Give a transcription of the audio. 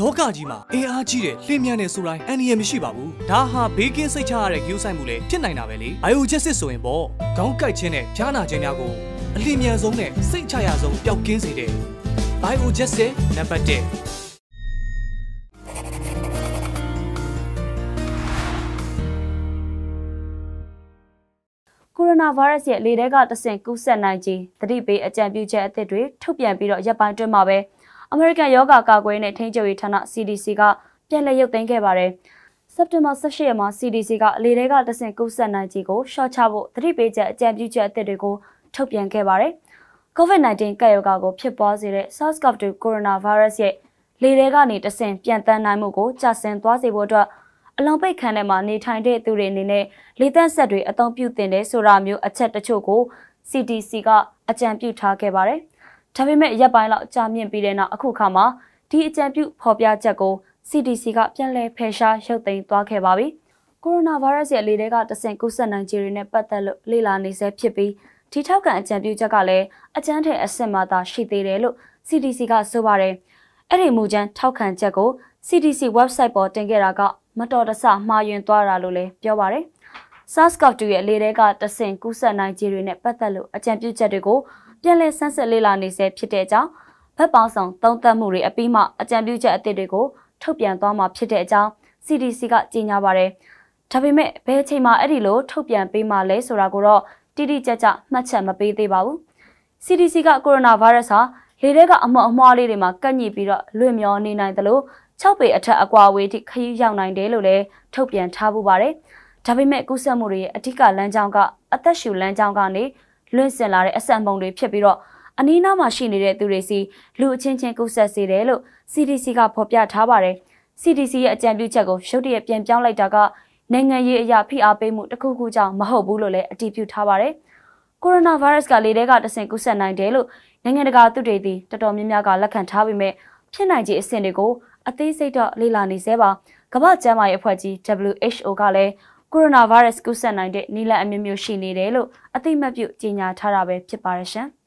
လောကကြီးမှာအင်အားကြီးတဲ့လင်းမြန်တဲ့ဆိုတိုင်းအန်ဒီရမရှိပါဘူးဒါဟာဘေးကင်းစိတ်ချရတဲ့ယူဆိုင်မှုလည်းဖြစ်နိုင်တာပဲလေ IO Justice ဆိုရင်ပေါ့ခေါင်းကိုက်ခြင်းနဲ့ဖြားနာခြင်းများကိုအလင်းမြန်ဆုံးနဲ့စိတ်ချရဆုံးပျောက်ကင်းစေတဲ့ IO Justice နံပါတ်1ိုရိုနာဗိုင်းရပ်စ်ရဲ့လေထဲကတဆင့်ကူးစက်နိုင်ခြင်းသတိပေးအကြံပြုချက်အသစ်တွေထုတ်ပြန်ပြီးတော့ရပ်ပိုင်းတွင်းမှာပဲအမေရိကန်ယောဂကာကွယ်နဲ့ထိန်းချုပ်ရေးဌာန CDC ကပြန်လည်ရုပ်သိမ်းခဲ့ပါတယ်။စက်တင်ဘာ18ရက်မှာ CDC ကအလေတဲကတဆင့်ကူးစက်နိုင်ခြင်းကိုရှော့ချဖို့သတိပေးချက်အကြံပြုချက်အသစ်တွေကိုထုတ်ပြန်ခဲ့ပါတယ်။ COVID-19 ကပ်ရောဂါကိုဖြစ်ပွားစေတဲ့ SARS-CoV-2 coronavirus ရဲ့လေထဲကနေတဆင့်ပြန်တန်းနိုင်မှုကိုကျဆင်းသွားစေဖို့အတွက်အလောင်းပိတ်ခန်းထဲမှာနေထိုင်တဲ့သူတွေအနေနဲ့လေသန့်ဆက်တွေအသုံးပြုတင်တယ်ဆိုတာမျိုးအချက်တချို့ကို CDC ကအကြံပြုထားခဲ့ပါတယ်။ဒါပေမဲ့ရက်ပိုင်းလောက်ကြာမြင့်ပြီးတဲ့နောက်အခုခါမှာဒီအကြံပြုဖော်ပြချက်ကို CDC ကပြန်လည်ဖယ်ရှားရုပ်သိမ်းသွားခဲ့ပါပြီ။ကိုရိုနာဗိုင်းရပ်စ်ရဲ့လေထဲကတဆင့်ကူးစက်နိုင်ခြေတွေနဲ့ပတ်သက်လို့လေ့လာနေဆဲဖြစ်ပြီးဒီထောက်ကန်အကြံပြုချက်ကလည်းအကျန်းထည်အဆင့်မှသာရှိသေးတယ်လို့ CDC ကဆိုပါတယ်။အဲ့ဒီမူကြမ်းထောက်ခံချက်ကို CDC website ပေါ်တင်ခဲ့တာက မတော်တဆမှားယွင်းသွားတာလို့လည်းပြောပါတယ်။ SARS-CoV-2 ရဲ့လေထဲကတဆင့်ကူးစက်နိုင်ခြေတွေနဲ့ပတ်သက်လို့အကြံပြုချက်တွေကိုပြန်လည်ဆန်းစစ်လေ့လာနေဆဲဖြစ်တဲ့အကြောင်းဘက်ပေါင်းဆောင်သုံးသပ်မှုတွေအပြီးမှအကြံပြုချက်အသစ်တွေကိုထုတ်ပြန်သွားမှာဖြစ်တဲ့အကြောင်း CDC ကကြေညာပါတယ်။ဒါပေမဲ့ဘယ်အချိန်မှအဲ့ဒီလိုထုတ်ပြန်ပေးမှလဲဆိုတာကိုတော့တိတိကျကျမှတ်ချက် မပေးသေးပါဘူး။ CDC ကကိုရိုနာဗိုင်းရပ်စ်ဟာလေထဲကအမော်အမွားလေးတွေမှာကပ်ညိပြီးတော့လွင့်မျောနေနိုင်တယ်လို့6ပေအထက်အကွာအဝေးထိခရီးရောက်နိုင်တယ်လို့လည်းထုတ်ပြန်ထားပူပါတယ်။ဒါပေမဲ့ကူးစက်မှုတွေရဲ့အဓိကလမ်းကြောင်းကအသက်ရှူလမ်းကြောင်းကနေလွင့်စင်လာတဲ့အဆံပုံတွေဖြစ်ပြီးတော့အနီးနားမှာရှိနေတဲ့သူတွေစီလူအချင်းချင်းကူးစက်စေတယ်လို့ CDC ကဖော်ပြထားပါတယ်။ CDC ရဲ့အကြံပြုချက်ကိုရုတ်တရက်ပြန်ပြောင်းလိုက်တာကနိုင်ငံရေးအရာဖိအားပေးမှုတစ်ခုခုကြောင့်မဟုတ်ဘူးလို့လည်းအတည်ပြုထားပါတယ်။ကိုရိုနာဗိုင်းရပ်စ်ကလေထဲကတဆင့်ကူးစက်နိုင်တယ်လို့နိုင်ငံတကာသုတေသီတော်တော်များများကလက်ခံထားပေမဲ့ဖြစ်နိုင်ခြေအဆင့်တွေကိုအသေးစိတ်တော့လေ့လာနေဆဲပါ။ကမ္ဘာ့ကျန်းမာရေးအဖွဲ့ကြီး WHO ကလည်းကိုရိုနာဗိုင်းရပ်စ်ကူးစက်နိုင်တဲ့နည်းလမ်းအမျိုးမျိုးရှိနေတယ်လို့အသိမှတ်ပြုကြေညာထားတာပဲဖြစ်ပါရဲ့ရှင်။